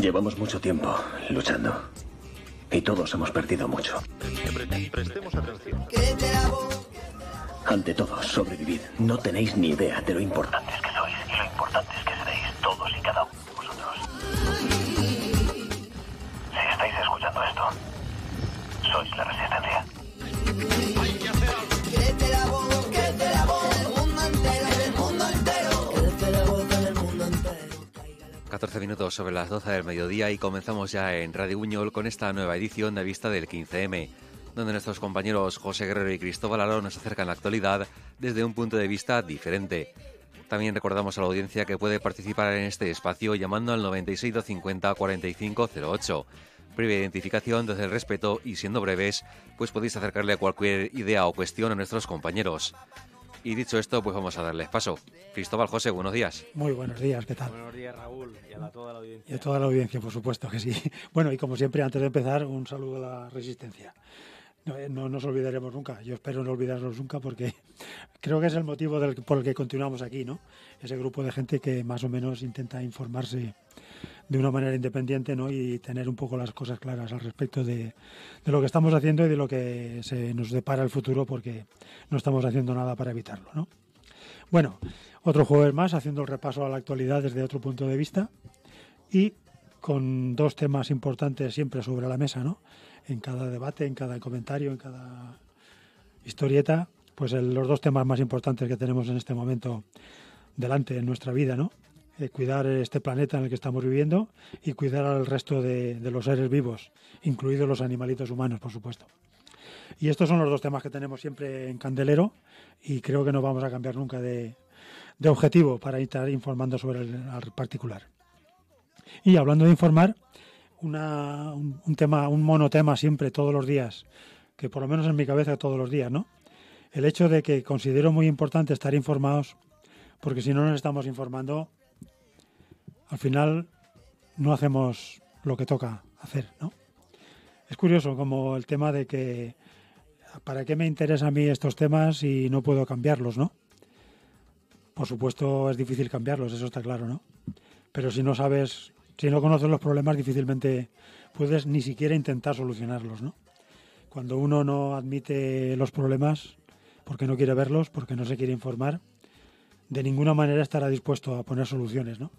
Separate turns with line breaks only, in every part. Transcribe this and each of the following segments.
Llevamos mucho tiempo luchando
y todos hemos perdido mucho. Ante todo, sobrevivid. No tenéis ni idea de lo importante. que sois y lo 14 minutos sobre las 12 del mediodía y comenzamos ya en Radio Uñol con esta nueva edición de Vista del 15M, donde nuestros compañeros José Guerrero y Cristóbal Alón nos acercan la actualidad desde un punto de vista diferente. También recordamos a la audiencia que puede participar en este espacio llamando al 96 250 4508. Previa identificación desde el respeto y siendo breves, pues podéis acercarle a cualquier idea o cuestión a nuestros compañeros. Y dicho esto, pues vamos a darles paso. Cristóbal José, buenos días. Muy buenos
días, ¿qué tal? Buenos
días, Raúl, y a toda la audiencia. Y a toda la
audiencia, por supuesto que sí. Bueno, y como siempre, antes de empezar, un saludo a la Resistencia. No, eh, nos olvidaremos nunca, yo espero no olvidarnos nunca porque creo que es el motivo del, por el que continuamos aquí, ¿no? Ese grupo de gente que más o menos intenta informarse de una manera independiente ¿no? y tener un poco las cosas claras al respecto de, lo que estamos haciendo y de lo que se nos depara el futuro porque no estamos haciendo nada para evitarlo. ¿no? Bueno, otro jueves más haciendo el repaso a la actualidad desde otro punto de vista y con dos temas importantes siempre sobre la mesa, ¿no? En cada debate, en cada comentario, en cada historieta, pues los dos temas más importantes que tenemos en este momento delante en nuestra vida, ¿no? Eh, cuidar este planeta en el que estamos viviendo y cuidar al resto de, los seres vivos, incluidos los animalitos humanos, por supuesto. Y estos son los dos temas que tenemos siempre en Candelero y creo que no vamos a cambiar nunca de, objetivo para estar informando sobre el, particular. Y hablando de informar, un, tema, un monotema siempre, todos los días, que por lo menos en mi cabeza todos los días, ¿no? El hecho de que considero muy importante estar informados, porque si no nos estamos informando, al final no hacemos lo que toca hacer, ¿no? Es curioso como el tema de que ¿para qué me interesan a mí estos temas y no puedo cambiarlos, no? Por supuesto es difícil cambiarlos, eso está claro, ¿no? Pero si no sabes, si no conoces los problemas, difícilmente puedes ni siquiera intentar solucionarlos, ¿no? Cuando uno no admite los problemas porque no quiere verlos, porque no se quiere informar, de ninguna manera estará dispuesto a poner soluciones, ¿no?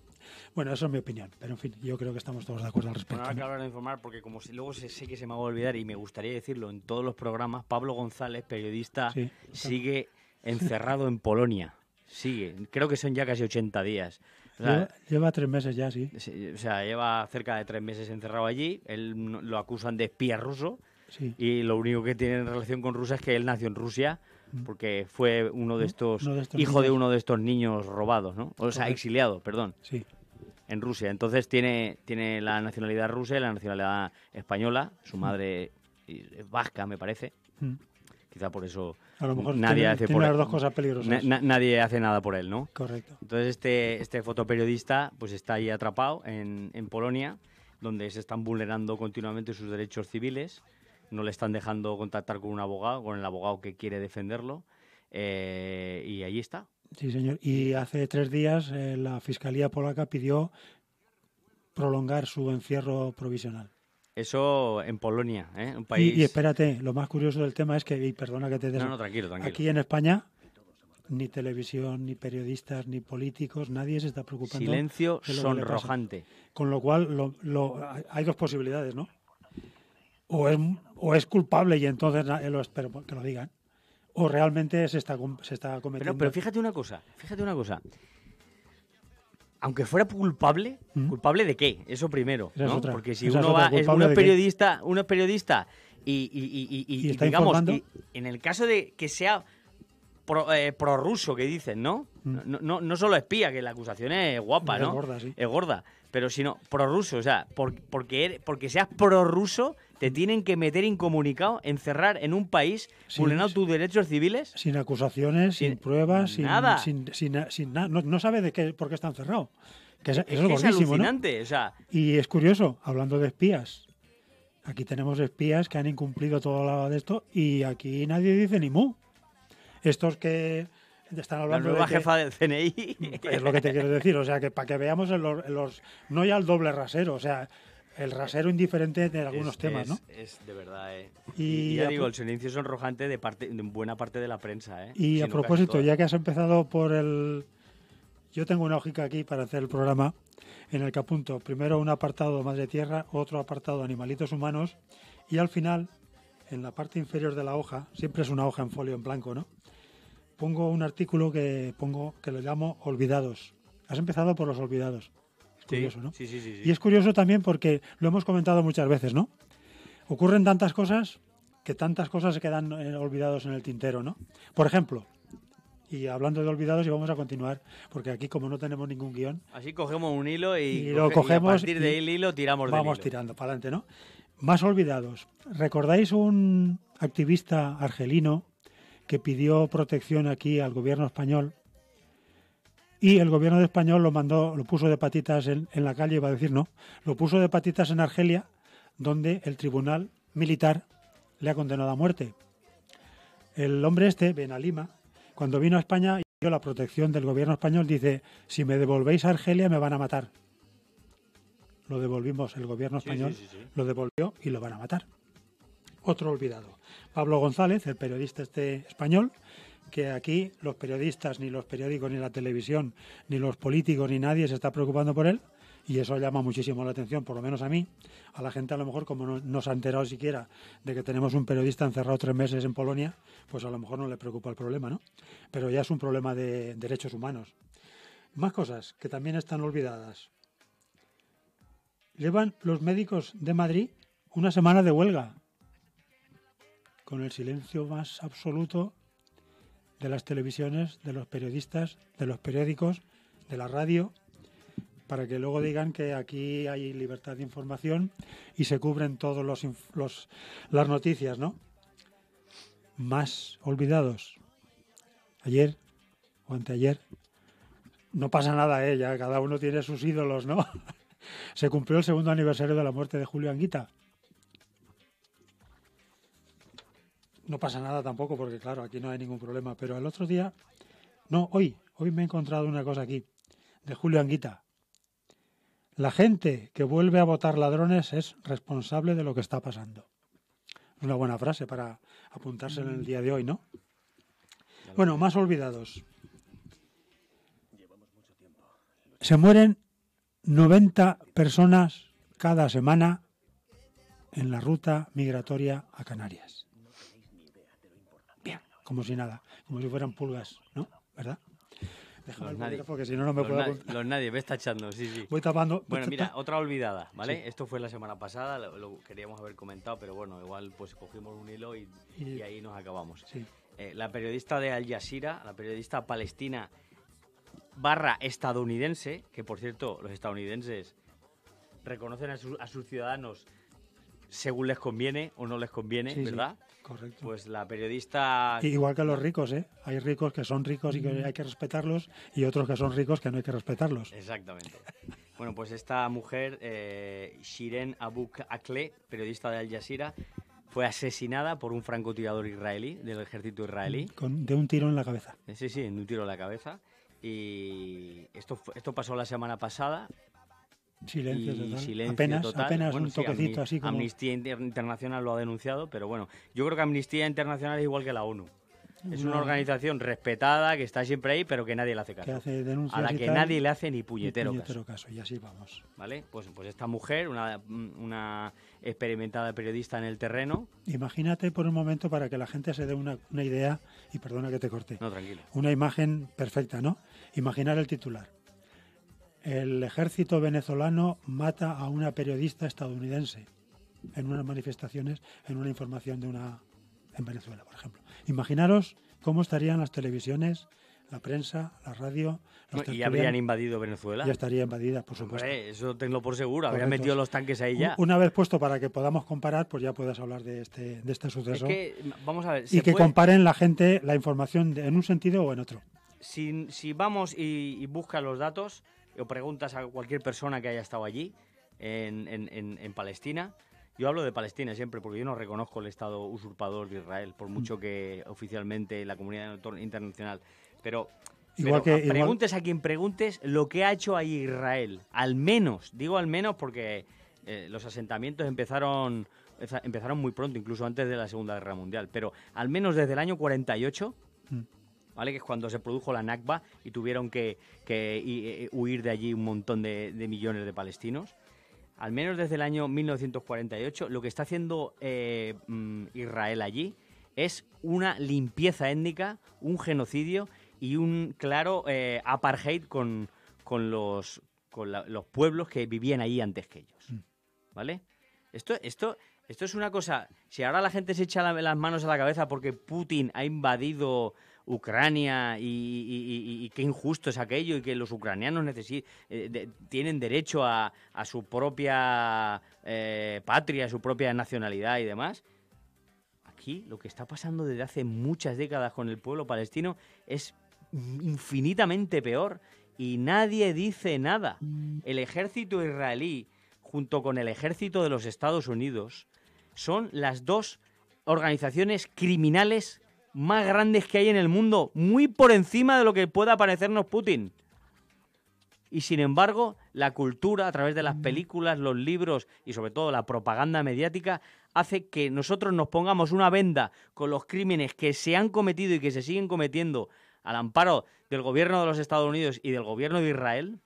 Bueno, esa es mi opinión, pero en fin, yo creo que estamos todos de acuerdo al respecto.
Bueno, ¿no? de informar, porque como si luego sé que se me va a olvidar y me gustaría decirlo en todos los programas, Pablo González, periodista, sigue encerrado en Polonia. Sigue, creo que son ya casi 80 días.
lleva, tres meses ya, sí. O
sea, lleva cerca de tres meses encerrado allí. Él lo acusan de espía ruso. Y lo único que tiene en relación con Rusia es que él nació en Rusia mm. porque fue uno de estos, hijo de uno de estos niños robados, O sea, exiliado, perdón. Sí en Rusia. Entonces tiene, tiene la nacionalidad rusa y la nacionalidad española. Su hmm. madre es vasca, me parece. Hmm. Quizá por eso a lo nadie hace por dos cosas peligrosas. nadie hace nada por él, ¿no? Correcto. Entonces este, este fotoperiodista pues está ahí atrapado en, en Polonia, donde se están vulnerando continuamente sus derechos civiles. No le están dejando contactar con un abogado, con el abogado que quiere defenderlo. Eh, y ahí está,
Sí, señor. Y hace tres días eh, la Fiscalía Polaca pidió prolongar su encierro provisional.
Eso en Polonia, ¿eh? un país. Y, espérate,
lo más curioso del tema es que, y perdona que te des... No, no, tranquilo, tranquilo. Aquí en España, ni televisión, ni periodistas, ni políticos, nadie se está preocupando. Silencio sonrojante. Con lo cual, lo, hay dos posibilidades, ¿no? O es, culpable y entonces, eh, Espero que lo digan o realmente se está, se está cometiendo. Pero,
fíjate una cosa, fíjate una cosa. Aunque fuera culpable, ¿culpable de qué? Eso primero, ¿no? Porque si uno es periodista, periodista y, digamos, en el caso de que sea pro, ruso eh, prorruso, que dicen, mm. ¿no? ¿no? No, solo espía, que la acusación es guapa, ¿no? Es gorda, sí. Es gorda, pero sino prorruso, o sea, por, porque, porque seas prorruso te tienen que meter incomunicado, encerrar en un país, sin, vulnerando tus derechos civiles.
Sin acusaciones, sin, pruebas, sin nada. no, sabe de qué, por qué está encerrado. es, eso alucinante. Y es curioso, hablando de espías. Aquí tenemos espías que han incumplido todo lo de esto y aquí nadie dice ni mu. Estos que están hablando la nueva jefa del CNI. Es lo que te quiero decir, o sea, que para que veamos en los, no ya el doble rasero, o sea, el rasero indiferente de algunos temas, ¿no?
Es de verdad, ¿eh? Y, ya digo, el silencio sonrojante de, parte, de buena parte de la prensa, ¿eh? Y a propósito, ya que has
empezado por el... Yo tengo una lógica aquí para hacer el programa en el que apunto primero un apartado Madre Tierra, otro apartado Animalitos Humanos y al final, en la parte inferior de la hoja, siempre es una hoja en folio en blanco, ¿no? Pongo un artículo que pongo que lo llamo Olvidados. Has empezado por los olvidados y es curioso también porque lo hemos comentado muchas veces, ¿no? Ocurren tantas cosas que tantas cosas se quedan eh, olvidados en el tintero, ¿no? Por ejemplo, y hablando de olvidados y vamos a continuar porque aquí como no tenemos ningún guión
así cogemos un hilo y, lo cogemos a partir del hilo tiramos vamos tirando para adelante no
más olvidados recordáis un activista argelino que pidió protección aquí al gobierno español y el gobierno de español lo mandó, lo puso de patitas en, la calle, iba a decir no, lo puso de patitas en Argelia, donde el tribunal militar le ha condenado a muerte. El hombre este, Benalima, cuando vino a España y dio la protección del gobierno español, dice, si me devolvéis a Argelia me van a matar. Lo devolvimos, el gobierno español lo devolvió y lo van a matar. Otro olvidado. Pablo González, el periodista este español, que aquí los periodistas, ni los periódicos, ni la televisión, ni los políticos, ni nadie se está preocupando por él. Y eso llama muchísimo la atención, por lo menos a mí. A la gente a lo mejor, como no, se ha enterado siquiera de que tenemos un periodista encerrado tres meses en Polonia, pues a lo mejor no le preocupa el problema, ¿no? Pero ya es un problema de derechos humanos. Más cosas que también están olvidadas. Llevan los médicos de Madrid una semana de huelga, con el silencio más absoluto de las televisiones, de los periodistas, de los periódicos, de la radio, para que luego digan que aquí hay libertad de información y se cubren todas los, las noticias, ¿no? Más olvidados. Ayer o anteayer. No pasa nada, ¿eh? ya cada uno tiene sus ídolos, ¿no? se cumplió el segundo aniversario de la muerte de Julio Anguita. no pasa nada tampoco, porque claro, aquí no hay ningún problema. Pero el otro día, no, hoy, hoy me he encontrado una cosa aquí, de Julio Anguita. La gente que vuelve a votar ladrones es responsable de lo que está pasando. Es una buena frase para apuntarse en el día de hoy, ¿no? Bueno, más olvidados. Se mueren 90 personas cada semana en la ruta migratoria a Canarias como si nada, como si fueran pulgas, ¿no? ¿Verdad?
Déjame los nadie. porque si no, no me puedo Los nadie, está echando, sí, sí. Voy tapando. Bueno, mira, otra olvidada, ¿vale? Esto fue la semana pasada, lo, queríamos haber comentado, pero bueno, igual pues cogimos un hilo y, ahí nos acabamos. Eh, la periodista de Al Jazeera, la periodista palestina barra estadounidense, que por cierto, los estadounidenses reconocen a, sus ciudadanos según les conviene o no les conviene, ¿verdad? Correcto. Pues la periodista... Igual que los ricos, ¿eh?
Hay ricos que son ricos y que hay que respetarlos y otros que son ricos que no hay que respetarlos.
Exactamente. bueno, pues esta mujer, eh, Shiren Abu akle periodista de Al Jazeera, fue asesinada por un francotirador israelí, del ejército israelí.
Con, de un tiro en la cabeza.
Sí, sí, de un tiro en la cabeza. Y esto, esto pasó la semana pasada Silencio apenas, un toquecito así Amnistía Internacional lo ha denunciado, pero bueno, yo creo que Amnistía Internacional es igual que la ONU. Es una organización respetada que está siempre ahí, pero que nadie le hace caso. a la que nadie le hace ni puñetero, caso. Y así vamos. ¿Vale? Pues, pues esta mujer, una, experimentada periodista en el terreno.
Imagínate por un momento para que la gente se dé una, idea,
y perdona que te corte. No, tranquilo.
Una imagen perfecta, ¿no? Imaginar el titular. El ejército venezolano mata a una periodista estadounidense en unas manifestaciones, en una información de una en Venezuela, por ejemplo. Imaginaros cómo estarían las televisiones, la prensa, la radio. Los ¿Y habrían invadido Venezuela?
Ya estaría invadida, por supuesto. eso tengo por seguro, habrían metido los tanques ahí ya.
Una vez puesto para que podamos comparar, pues ya puedas hablar de este, de este suceso. vamos a ver, y que comparen la gente la información en un sentido o en otro.
Si, vamos y, y busca los datos, o preguntas a cualquier persona que haya estado allí, en, Palestina. Yo hablo de Palestina siempre porque yo no reconozco el Estado usurpador de Israel, por mucho mm. que oficialmente la comunidad internacional. Pero, preguntes a quien preguntes lo que ha hecho ahí Israel. Al menos, digo al menos porque eh, los asentamientos empezaron, empezaron muy pronto, incluso antes de la Segunda Guerra Mundial. Pero al menos desde el año 48, ¿vale? Que es cuando se produjo la Nakba y tuvieron que, eh, eh, huir de allí un montón de, millones de palestinos. Al menos desde el año 1948, lo que está haciendo eh, mm, Israel allí es una limpieza étnica, un genocidio y un claro apartheid con, los, los pueblos que vivían allí antes que ellos. Mm. ¿Vale? Esto, esto, esto es una cosa. Si ahora la gente se echa las manos a la cabeza porque Putin ha invadido Ucrania y, qué injusto es aquello y que los ucranianos necesitan eh, tienen derecho a, su propia eh, patria, a su propia nacionalidad y demás. Aquí lo que está pasando desde hace muchas décadas con el pueblo palestino es infinitamente peor y nadie dice nada. El ejército israelí junto con el ejército de los Estados Unidos son las dos organizaciones criminales más grandes que hay en el mundo, muy por encima de lo que pueda parecernos Putin. Y sin embargo, la cultura, a través de las mm. películas, los libros y sobre todo la propaganda mediática, hace que nosotros nos pongamos una venda con los crímenes que se han cometido y que se siguen cometiendo al amparo del gobierno de los Estados Unidos y del gobierno de Israel.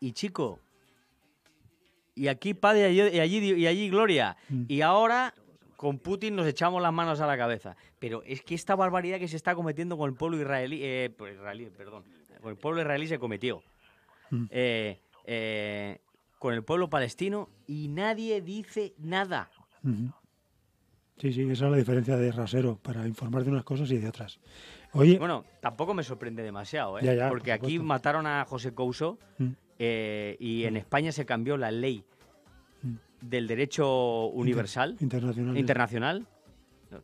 Y chico, y aquí padre y allí, y allí gloria. Mm. Y ahora con Putin nos echamos las manos a la cabeza. Pero es que esta barbaridad que se está cometiendo con el pueblo israelí, eh, pues, perdón, con el pueblo israelí se cometió. Mm. Eh, eh, con el pueblo palestino y nadie dice nada.
Sí, sí, esa es la diferencia de rasero, para informar de unas cosas y de otras.
Oye, bueno, tampoco me sorprende demasiado, ¿eh? porque aquí mataron a José Couso mm. y en mm. España se cambió la ley del derecho universal. internacional. Internacional.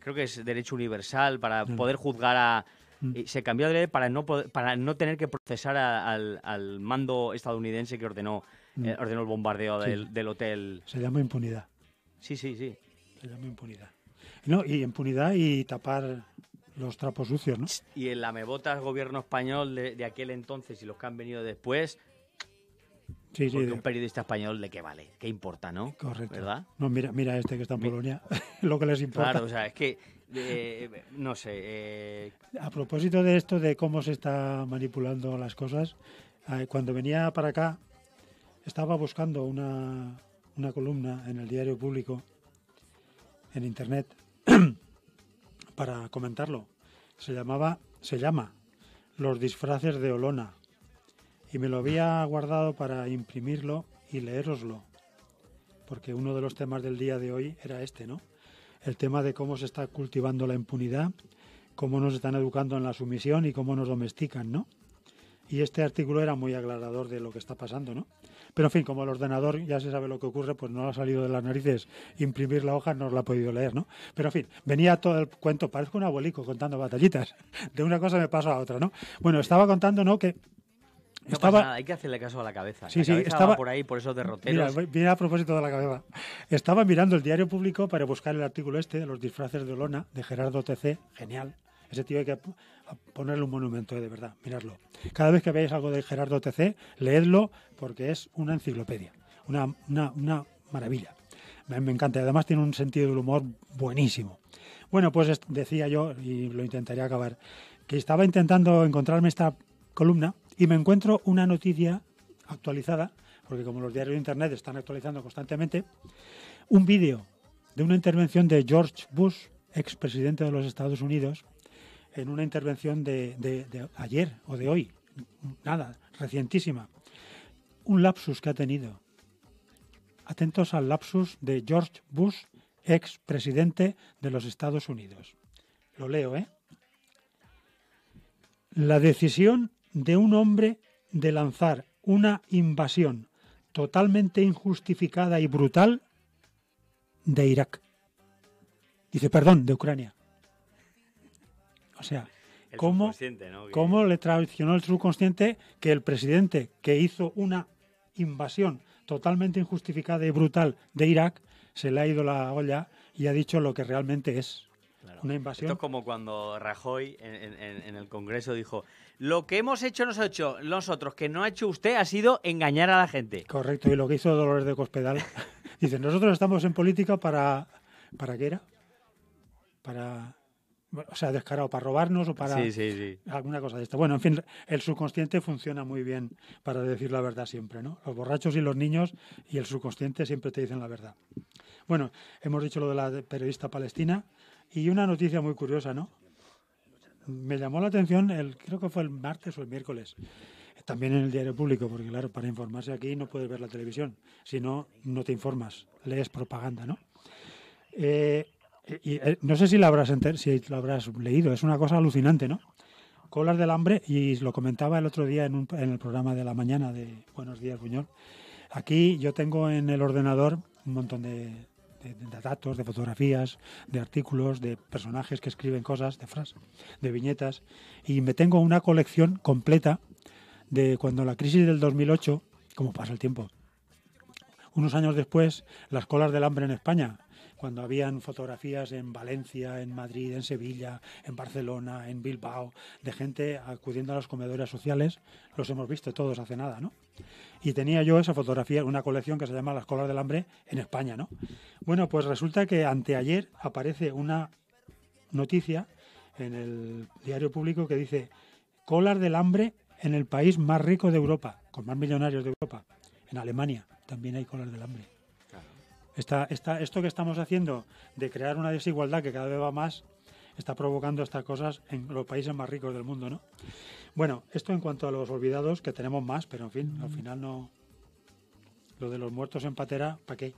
Creo que es derecho universal para poder juzgar a... Mm. Eh, se cambió de ley para no, para no tener que procesar al, mando estadounidense que ordenó, mm. eh, ordenó el bombardeo del, hotel. Se llama impunidad. Sí, sí, sí. Se llama impunidad.
No, y impunidad y tapar los trapos sucios, ¿no?
Y el gobierno español de aquel entonces y los que han venido después Sí, un periodista español de qué vale, qué importa, ¿no? Correcto. ¿Verdad? No, mira, mira este que
está en Polonia, lo que les importa. Claro, o
sea, es que, eh, no sé. Eh, A
propósito de esto, de cómo se está manipulando las cosas, eh, cuando venía para acá, estaba buscando una, una columna en el diario público, en internet, para comentarlo. Se llamaba, se llama, Los disfraces de Olona y me lo había guardado para imprimirlo y leeroslo, porque uno de los temas del día de hoy era este, ¿no? El tema de cómo se está cultivando la impunidad, cómo nos están educando en la sumisión y cómo nos domestican, ¿no? Y este artículo era muy aclarador de lo que está pasando, ¿no? Pero en fin, como el ordenador ya se sabe lo que ocurre, pues no ha salido de las narices imprimir la hoja, no la ha podido leer, ¿no? Pero en fin, venía todo el cuento, parezco un abuelico contando batallitas. De una cosa me paso a otra, ¿no? Bueno, estaba contando, ¿no? Que no nada,
hay que hacerle caso a la cabeza. Sí, sí, estaba por ahí, por esos derroteros.
Mira, a propósito de la cabeza. Estaba mirando el diario público para buscar el artículo este, Los disfraces de Olona, de Gerardo TC. Genial. Ese tío hay que ponerle un monumento, eh, de verdad, Miradlo. Cada vez que veáis algo de Gerardo TC, leedlo porque es una enciclopedia, una, una, una maravilla. Me, me encanta, además tiene un sentido del humor buenísimo. Bueno, pues decía yo, y lo intentaría acabar, que estaba intentando encontrarme esta columna y me encuentro una noticia actualizada, porque como los diarios de Internet están actualizando constantemente, un vídeo de una intervención de George Bush, expresidente de los Estados Unidos, en una intervención de, ayer o de hoy, nada, recientísima. Un lapsus que ha tenido. Atentos al lapsus de George Bush, expresidente de los Estados Unidos. Lo leo, ¿eh? La decisión de un hombre de lanzar una invasión totalmente injustificada y brutal de Irak. Dice, perdón, de Ucrania. O sea, ¿cómo, ¿cómo le traicionó el subconsciente que el presidente que hizo una invasión totalmente injustificada y brutal de Irak se le ha ido la olla y ha dicho lo que realmente es?
Esto es como cuando Rajoy en, el Congreso dijo: Lo que hemos hecho nosotros, nosotros, que no ha hecho usted, ha sido engañar a la gente.
Correcto, y lo que hizo Dolores de Cospedal. Dice, nosotros estamos en política para... ¿Para qué era? Para... o sea, descarado, para robarnos o para Sí, sí, sí. alguna cosa de esto Bueno, en fin, el subconsciente funciona muy bien para decir la verdad siempre, ¿no? Los borrachos y los niños y el subconsciente siempre te dicen la verdad. Bueno, hemos dicho lo de la periodista palestina. Y una noticia muy curiosa, ¿no? Me llamó la atención, el, creo que fue el martes o el miércoles, también en el diario público, porque claro, para informarse aquí no puedes ver la televisión, si no, no te informas, lees propaganda, ¿no? Eh, y, eh, no sé si la habrás lo habrás leído, es una cosa alucinante, ¿no? Colas del hambre, y lo comentaba el otro día en, en el programa de la mañana de Buenos Días, Buñol. Aquí yo tengo en el ordenador un montón de, de, datos, de fotografías, de artículos, de personajes que escriben cosas, de frases, de viñetas. Y me tengo una colección completa de cuando la crisis del 2008, como pasa el tiempo, unos años después, las colas del hambre en España, cuando habían fotografías en Valencia, en Madrid, en Sevilla, en Barcelona, en Bilbao, de gente acudiendo a los comedores sociales, los hemos visto todos hace nada, ¿no? Y tenía yo esa fotografía, una colección que se llama Las colas del hambre en España, ¿no? Bueno, pues resulta que anteayer aparece una noticia en el diario público que dice colas del hambre en el país más rico de Europa, con más millonarios de Europa. En Alemania también hay colas del hambre esto que estamos haciendo de crear una desigualdad que cada vez va más está provocando estas cosas en los países más ricos del mundo, ¿no? Bueno, esto en cuanto a los olvidados, que tenemos más, pero en fin, al mm. final no... Lo de los muertos en patera, ¿para qué?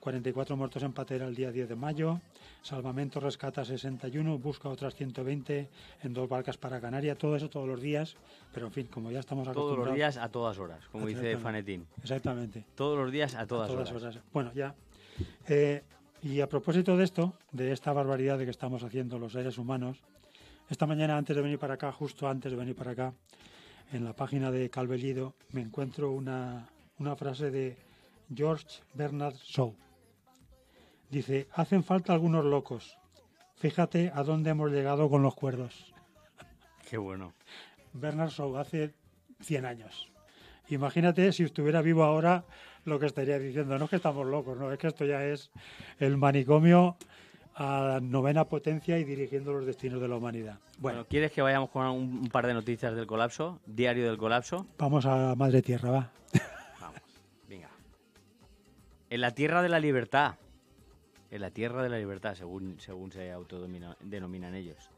44 muertos en patera el día 10 de mayo, Salvamento rescata 61, busca otras 120 en dos barcas para Canarias. todo eso todos los días, pero en fin, como ya estamos acostumbrados... Todos los días a
todas horas, como dice Fanetín. Exactamente. Todos los días a todas, horas.
Bueno, ya eh, y a propósito de esto, de esta barbaridad de que estamos haciendo los seres humanos, esta mañana antes de venir para acá, justo antes de venir para acá, en la página de Calvellido me encuentro una, una frase de George Bernard Shaw. Dice, hacen falta algunos locos. Fíjate a dónde hemos llegado con los cuerdos. Qué bueno. Bernard Shaw hace 100 años. Imagínate si estuviera vivo ahora lo que estaría diciendo. No es que estamos locos, no, es que esto ya es el manicomio a novena potencia y dirigiendo los destinos de la humanidad.
Bueno, ¿quieres que vayamos con un, par de noticias del colapso? Diario del colapso.
Vamos a Madre Tierra, va.
Vamos, venga. En la Tierra de la Libertad. En la Tierra de la Libertad, según, según se autodenominan ellos.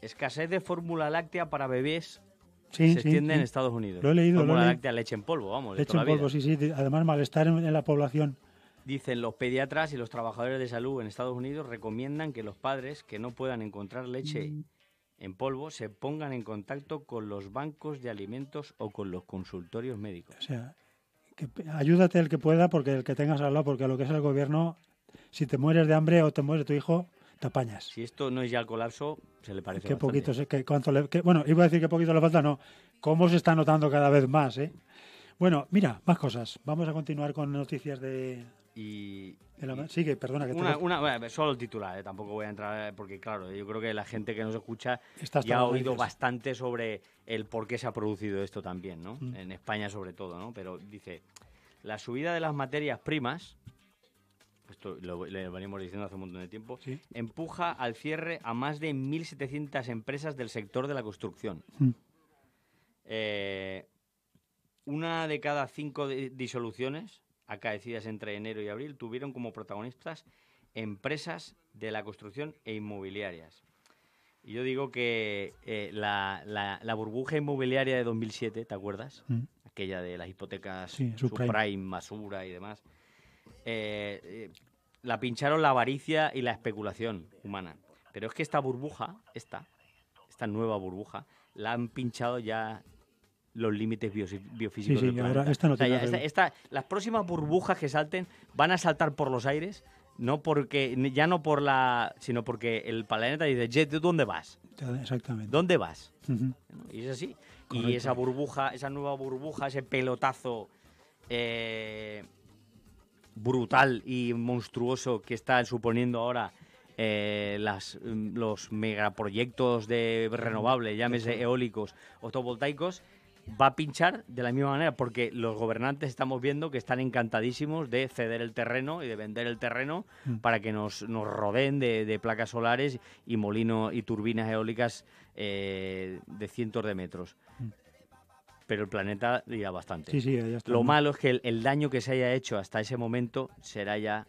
Escasez de fórmula láctea para bebés se sí, extiende en Estados Unidos. Lo he leído. Como la leche en polvo, vamos. Leche en polvo, sí, sí.
Además, malestar en, la población.
Dicen los pediatras y los trabajadores de salud en Estados Unidos recomiendan que los padres que no puedan encontrar leche mm. en polvo se pongan en contacto con los bancos de alimentos o con los consultorios médicos. O
sea, que, ayúdate el que pueda, porque el que tengas al lado, porque lo que es el gobierno, si te mueres de hambre o te muere tu hijo, Tapañas.
Si esto no es ya el colapso, se le parece. Qué poquito,
cuánto le, bueno, iba a decir que poquito le falta, no. Cómo se está notando cada vez más, ¿eh? Bueno, mira, más cosas. Vamos a continuar con noticias de. Y. sigue, perdona que
Una, solo el titular, eh, tampoco voy a entrar, eh, porque claro, yo creo que la gente que nos escucha ya ha oído bastante sobre el por qué se ha producido esto también, ¿no? Mm. En España sobre todo, ¿no? Pero dice: la subida de las materias primas esto lo, le venimos diciendo hace un montón de tiempo, empuja al cierre a más de 1.700 empresas del sector de la construcción. Mm. Eh, una de cada cinco disoluciones acaecidas entre enero y abril tuvieron como protagonistas empresas de la construcción e inmobiliarias. Y yo digo que eh, la, burbuja inmobiliaria de 2007, ¿te acuerdas? Mm. Aquella de las hipotecas subprime, Masura y demás, eh, eh, la pincharon la avaricia y la especulación humana. Pero es que esta burbuja, esta, esta nueva burbuja, la han pinchado ya los límites biofísicos. las próximas burbujas que salten van a saltar por los aires, no porque ya no por la, sino porque el planeta dice, ¿dónde vas? Exactamente. ¿Dónde vas? Y es así. Y esa burbuja, esa nueva burbuja, ese pelotazo eh, brutal y monstruoso que están suponiendo ahora eh, las, mm, los megaproyectos de renovables, llámese eólicos o fotovoltaicos, va a pinchar de la misma manera, porque los gobernantes estamos viendo que están encantadísimos de ceder el terreno y de vender el terreno mm. para que nos, nos rodeen de, placas solares y molinos y turbinas eólicas eh, de cientos de metros. Mm pero el planeta irá bastante. Sí, sí, ya está. Lo malo es que el, daño que se haya hecho hasta ese momento será ya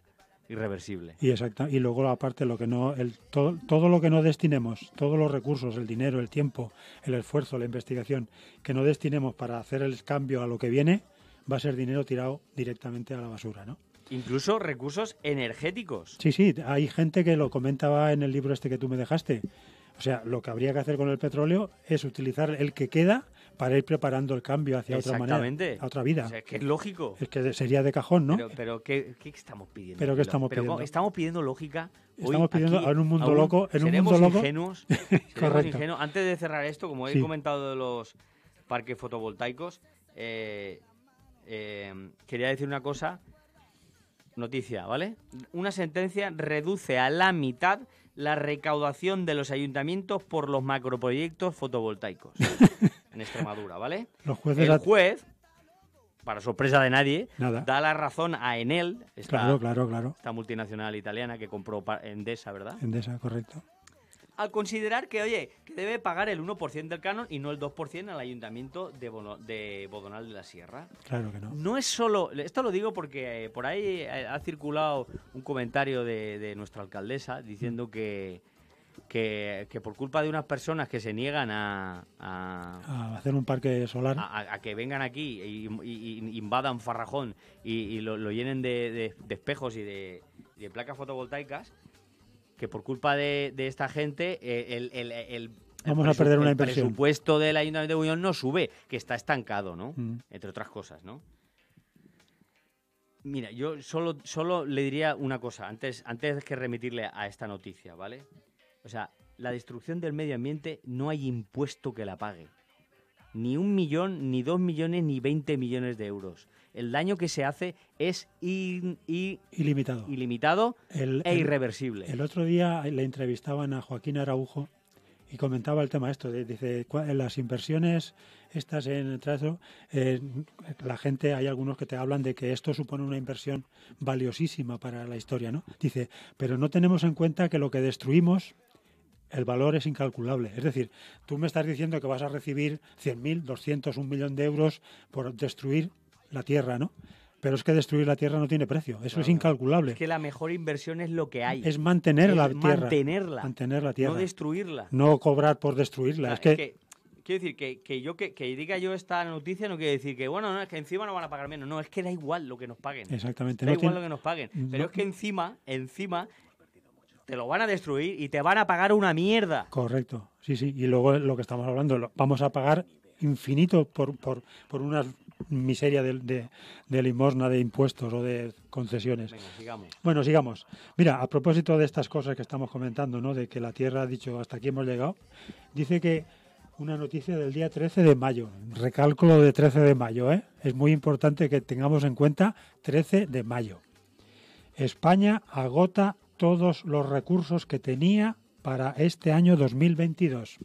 irreversible.
Y exacto, y luego aparte lo que no el, todo, todo lo que no destinemos, todos los recursos, el dinero, el tiempo, el esfuerzo, la investigación que no destinemos para hacer el cambio a lo que viene, va a ser dinero tirado directamente a la basura, ¿no?
Incluso recursos energéticos.
Sí, sí, hay gente que lo comentaba en el libro este que tú me dejaste. O sea, lo que habría que hacer con el petróleo es utilizar el que queda para ir preparando el cambio hacia otra manera, a otra vida.
es que es lógico.
Es que sería de cajón, ¿no?
Pero, ¿qué, estamos pidiendo? Pero ¿qué estamos pidiendo? estamos pidiendo lógica. Estamos pidiendo en un mundo loco, en un mundo loco. Ingenuos, Correcto. Antes de cerrar esto, como he comentado de los parques fotovoltaicos, eh, eh, quería decir una cosa. Noticia, ¿vale? Una sentencia reduce a la mitad la recaudación de los ayuntamientos por los macroproyectos fotovoltaicos. en Extremadura, ¿vale? el juez, para sorpresa de nadie, da la razón a Enel, esta, multinacional italiana que compró Endesa, ¿verdad?
Endesa, correcto.
Al considerar que, oye, que debe pagar el 1% del canon y no el 2% al ayuntamiento de, de, Bodonal de la Sierra. Claro que no. No es solo. Esto lo digo porque eh, por ahí eh, ha circulado un comentario de nuestra alcaldesa diciendo que que, por culpa de unas personas que se niegan a, a,
hacer un parque solar,
a, que vengan aquí y, invadan Farrajón y, lo, llenen de, espejos y de, placas fotovoltaicas, que por culpa de, esta gente eh, el,
Vamos a perder una presupuesto
del Ayuntamiento de Unión no sube, que está estancado, ¿no? Mm. Entre otras cosas, ¿no? Mira, yo solo, solo le diría una cosa antes, antes que remitirle a esta noticia, ¿vale? O sea, la destrucción del medio ambiente no hay impuesto que la pague. Ni un millón, ni dos millones, ni veinte millones de euros. El daño que se hace es ilimitado, ilimitado e irreversible. El
otro día le entrevistaban a Joaquín Araujo y comentaba el tema esto. dice, las inversiones estas en el trazo, eh, la gente, hay algunos que te hablan de que esto supone una inversión valiosísima para la historia, ¿no? Dice, pero no tenemos en cuenta que lo que destruimos el valor es incalculable. Es decir, tú me estás diciendo que vas a recibir 100.000, 200, un millón de euros por destruir la Tierra, ¿no? Pero es que destruir la Tierra no tiene precio, eso es incalculable. Es que
la mejor inversión es lo que hay. Es mantener la Tierra. Mantenerla. Mantener la Tierra. No destruirla.
No cobrar por destruirla. que,
Quiero decir, que, yo que, diga yo esta noticia no quiere decir que, bueno, es que encima no van a pagar menos. No, es que da igual lo que nos paguen. Exactamente. Da igual lo que nos paguen. Mm, Pero es que encima, encima, te lo van a destruir y te van a pagar una mierda.
Correcto, sí, sí. Y luego lo que estamos hablando, vamos a pagar infinito por, una miseria de, limosna, de impuestos o de concesiones. Bueno, sigamos. Mira, a propósito de estas cosas que estamos comentando, ¿no? de que la Tierra ha dicho hasta aquí hemos llegado, dice que una noticia del día 13 de mayo, recálculo de 13 de mayo, ¿eh? es muy importante que tengamos en cuenta 13 de mayo. España agota todos los recursos que tenía para este año 2022.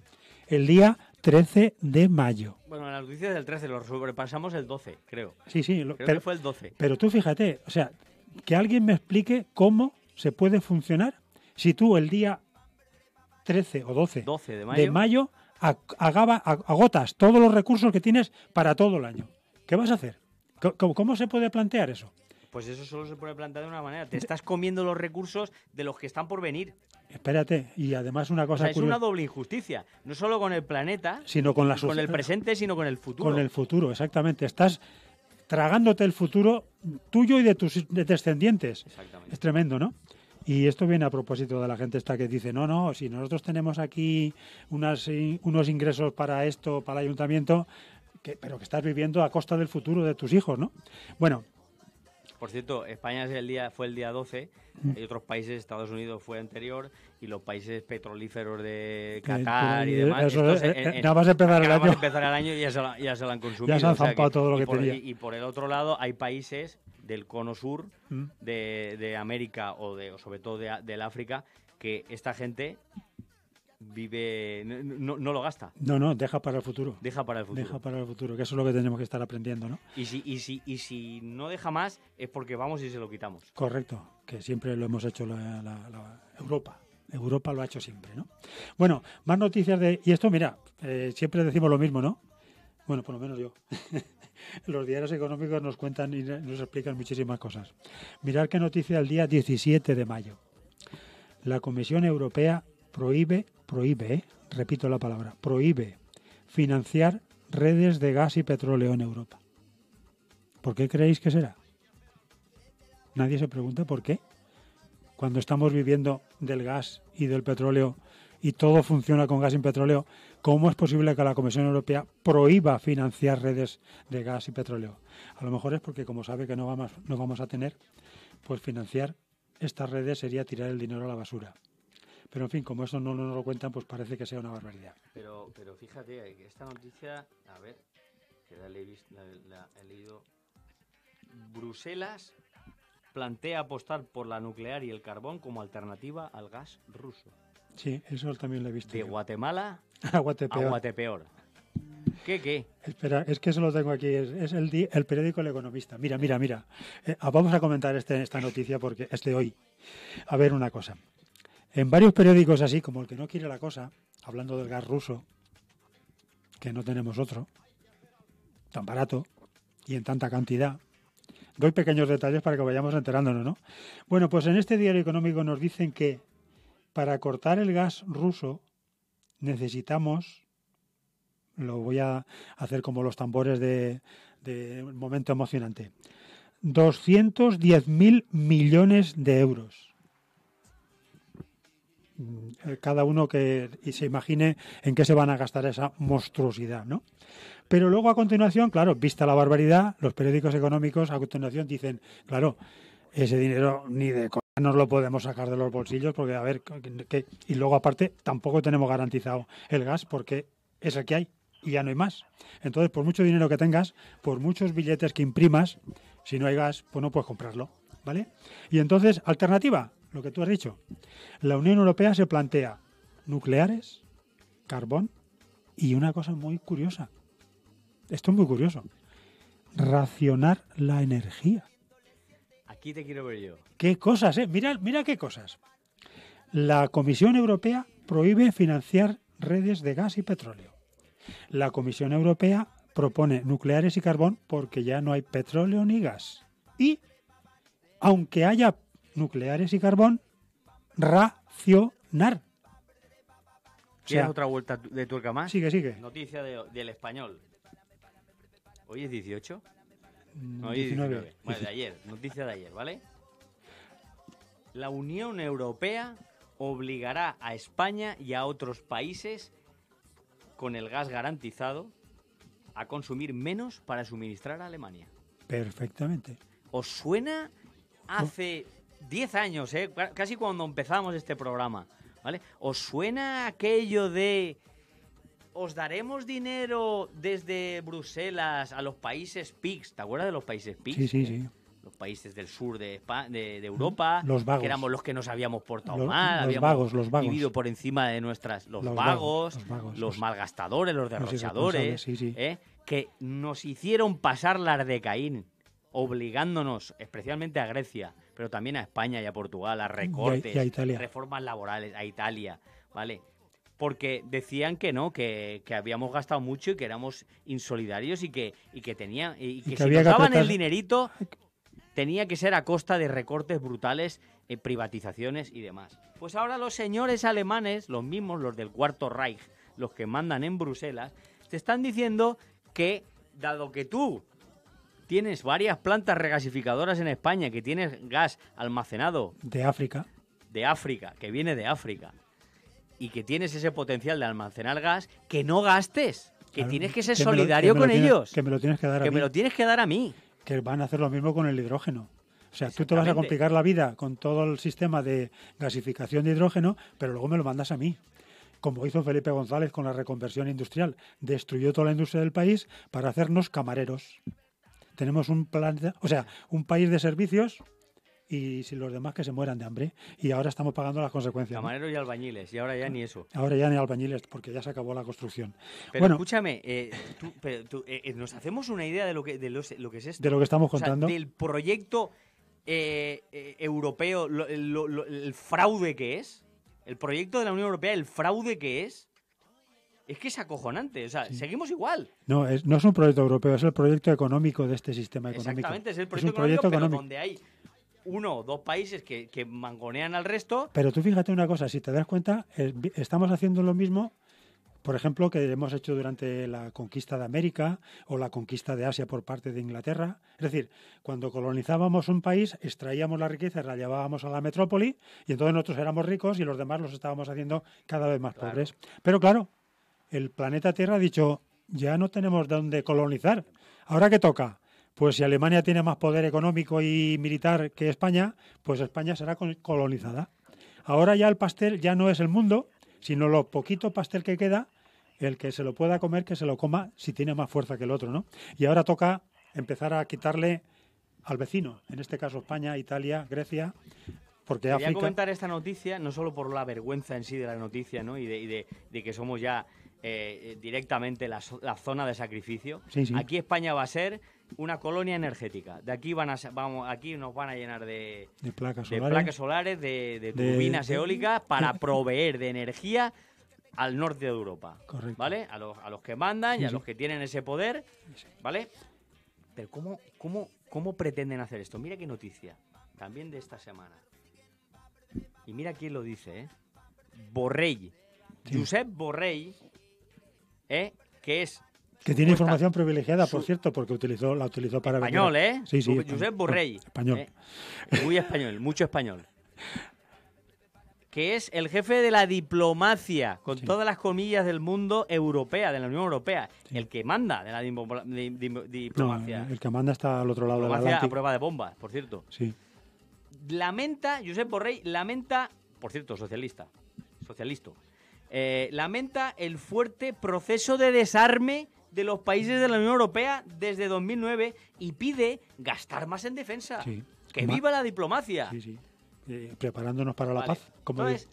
El día 13 de mayo.
Bueno, la noticia del 13 lo sobrepasamos el 12, creo. Sí, sí, creo pero, que fue el 12.
Pero tú fíjate, o sea, que alguien me explique cómo se puede funcionar si tú el día 13 o 12, de mayo, agotas todos los recursos que tienes para todo el año. ¿Qué vas a hacer? cómo se puede plantear eso?
Pues eso solo se puede plantear de una manera. Te estás comiendo los recursos de los que están por venir.
Espérate, y además una cosa. O es una doble
injusticia, no solo con el planeta, sino con, la con el presente, sino con el futuro. Con el
futuro, exactamente. Estás tragándote el futuro tuyo y de tus descendientes. Exactamente. Es tremendo, ¿no? Y esto viene a propósito de la gente esta que dice, no, no, si nosotros tenemos aquí unas, unos ingresos para esto, para el ayuntamiento, que, pero que estás viviendo a costa del futuro de tus hijos, ¿no? Bueno,
por cierto, España fue el día 12, hay mm. otros países, Estados Unidos fue anterior, y los países petrolíferos de eh, Qatar y eh, demás. Eh, nada más empezar el año. De empezar el año y ya se, lo han consumido. Ya se han zampado todo lo que tenía. Y, por el otro lado, hay países del cono sur, mm. de, América o, de, sobre todo de, del África, que esta gente vive, no, lo gasta. No, no,
deja para el futuro. Deja para el futuro. Deja para el futuro, que eso es lo que tenemos que estar aprendiendo, ¿no?
Y si, y si, y si no deja más es porque vamos y se lo quitamos.
Correcto, que siempre lo hemos hecho la, Europa. Europa lo ha hecho siempre, ¿no? Bueno, más noticias de... Y esto, mira, eh, siempre decimos lo mismo, ¿no? Bueno, por lo menos yo. Los diarios económicos nos cuentan y nos explican muchísimas cosas. Mirad qué noticia el día 17 de mayo. La Comisión Europea prohíbe, prohíbe, eh, repito la palabra, prohíbe financiar redes de gas y petróleo en Europa. ¿Por qué creéis que será? Nadie se pregunta por qué. Cuando estamos viviendo del gas y del petróleo y todo funciona con gas y petróleo, ¿cómo es posible que la Comisión Europea prohíba financiar redes de gas y petróleo? A lo mejor es porque como sabe que no vamos, no vamos a tener, pues financiar estas redes sería tirar el dinero a la basura. Pero en fin, como eso no, nos lo cuentan, pues parece
que sea una barbaridad. Pero, pero fíjate, esta noticia, a ver, que la, he leído. Bruselas plantea apostar por la nuclear y el carbón como alternativa al gas ruso.
Sí, eso también lo he visto. De
Guatemala
a Guatepeor. ¿Qué, qué? Espera, es que eso lo tengo aquí. Es, el, el, periódico El Economista. Mira, mira, mira. Eh, ah, vamos a comentar este, esta noticia porque es de hoy. A ver una cosa. En varios periódicos así, como el que no quiere la cosa, hablando del gas ruso, que no tenemos otro, tan barato y en tanta cantidad, doy pequeños detalles para que vayamos enterándonos, ¿no? Bueno, pues en este diario económico nos dicen que para cortar el gas ruso necesitamos, lo voy a hacer como los tambores de, de momento emocionante, 210.000 mil millones de euros. Mm, cada uno que se imagine en qué se van a gastar esa monstruosidad, ¿no? Pero luego a continuación, claro, vista la barbaridad, los periódicos económicos a continuación dicen, claro, ese dinero ni de nos lo podemos sacar de los bolsillos porque a ver ¿qué? y luego aparte tampoco tenemos garantizado el gas porque es el que hay y ya no hay más. Entonces, por mucho dinero que tengas, por muchos billetes que imprimas, si no hay gas, pues no puedes comprarlo, ¿vale? Y entonces, alternativa, lo que tú has dicho. La Unión Europea se plantea nucleares, carbón y una cosa muy curiosa. Esto es muy curioso. Racionar la energía.
Aquí te quiero ver yo.
Qué cosas, eh. Mira, mira qué cosas. La Comisión Europea prohíbe financiar redes de gas y petróleo. La Comisión Europea propone nucleares y carbón porque ya no hay petróleo ni gas. Y aunque haya nucleares y carbón, racionar.
¿Quieres otra vuelta de tuerca más? Sigue, sigue. Noticia del español. ¿Hoy es 18?
Mm, hoy es 19. Bueno, de
ayer, noticia de ayer, ¿vale? La Unión Europea obligará a España y a otros países con el gas garantizado a consumir menos para suministrar a Alemania.
Perfectamente.
¿Os suena oh. hace 10 años, ¿eh? casi cuando empezamos este programa, ¿vale? ¿Os suena aquello de os daremos dinero desde Bruselas a los países PICS? ¿Te acuerdas de los países PICS? Sí, sí, sí. Los países del sur de, Europa, los vagos. que éramos los que nos habíamos portado mal, los vagos, los vagos. vivido por encima de nuestras... Los, vagos, los, malgastadores, los derrochadores, ¿eh? que nos hicieron pasar las de Caín, obligándonos, especialmente a Grecia, pero también a España y a Portugal, a recortes, reformas laborales, a Italia, ¿vale? Porque decían que no, que, habíamos gastado mucho y que éramos insolidarios y que, y que y, que, si nos el dinerito tenía que ser a costa de recortes brutales, eh, privatizaciones y demás. Pues ahora los señores alemanes, los mismos, los del Cuarto Reich, los que mandan en Bruselas, te están diciendo que, dado que tú tienes varias plantas regasificadoras en España, que tienes gas almacenado.
De África.
De África, que viene de África. Y que tienes ese potencial de almacenar gas que no gastes. Que tienes que ser solidario con ellos.
que me lo tienes que dar a mí. Que me lo tienes que dar a mí. Que van a hacer lo mismo con el hidrógeno. O sea, tú te vas a complicar la vida con todo el sistema de gasificación de hidrógeno, pero luego me lo mandas a mí. Como hizo Felipe González con la reconversión industrial. Destruyó toda la industria del país para hacernos camareros. Tenemos un plan o sea, un país de servicios y si los demás que se mueran de hambre. Y ahora estamos pagando las consecuencias. Camareros
y albañiles, y ahora ya ni eso. Ahora ya ni albañiles, porque ya se acabó la construcción. Pero bueno, escúchame, eh, eh, eh, ¿nos hacemos una idea de lo que, lo que es esto? De lo que estamos contando. del proyecto europeo, el fraude que es. El proyecto de la Unión Europea, el fraude que es. Es que es acojonante, o sea, seguimos igual.
No, no es un proyecto europeo, es el proyecto económico de este sistema económico. Exactamente, es el proyecto, un proyecto económico, pero donde
hay uno o dos países que, mangonean al resto.
Pero tú fíjate una cosa, si te das cuenta, eh, estamos haciendo lo mismo, por ejemplo, que hemos hecho durante la conquista de América o la conquista de Asia por parte de Inglaterra. Es decir, cuando colonizábamos un país, extraíamos la riqueza, y la llevábamos a la metrópoli y entonces nosotros éramos ricos y los demás los estábamos haciendo cada vez más pobres. Pero claro, el planeta Tierra ha dicho, ya no tenemos dónde colonizar. ¿Ahora qué toca? Pues si Alemania tiene más poder económico y militar que España, pues España será colonizada. Ahora ya el pastel ya no es el mundo, sino lo poquito pastel que queda, el que se lo pueda comer, que se lo coma si tiene más fuerza que el otro, ¿no? Y ahora toca empezar a quitarle al vecino, en este caso España, Italia, Grecia, porque Voy a comentar
esta noticia, no solo por la vergüenza en sí de la noticia, ¿no? Y de que somos ya eh, eh, directamente la, zona de sacrificio. Aquí España va a ser una colonia energética. De aquí van a, vamos, aquí nos van a llenar de, placas, solares. de, turbinas eólicas para proveer de energía al norte de Europa. ¿Vale? A los, que mandan y a los que tienen ese poder. ¿Vale? Pero ¿cómo, cómo, pretenden hacer esto? Mira qué noticia. También de esta semana. Y mira quién lo dice, ¿eh? Borrell. Josep Borrell ¿eh? que es
que tiene información privilegiada, por cierto, porque utilizó, la utilizó para... Español, ¿eh? Sí, sí. Josep Borrell. Español. ¿eh?
Muy español, mucho español. Que es el jefe de la diplomacia, con todas las comillas del mundo europea, de la Unión Europea. El que manda de la diplomacia.
el que manda está al otro lado de la Atlántico. a prueba
de bombas, por cierto. Sí. Lamenta, Josep Borrell lamenta, por cierto, socialista, socialista, eh, lamenta el fuerte proceso de desarme de los países de la Unión Europea desde 2009 y pide gastar más en defensa. Que viva la diplomacia. Sí, sí.
Eh, preparándonos para la paz. Como dice.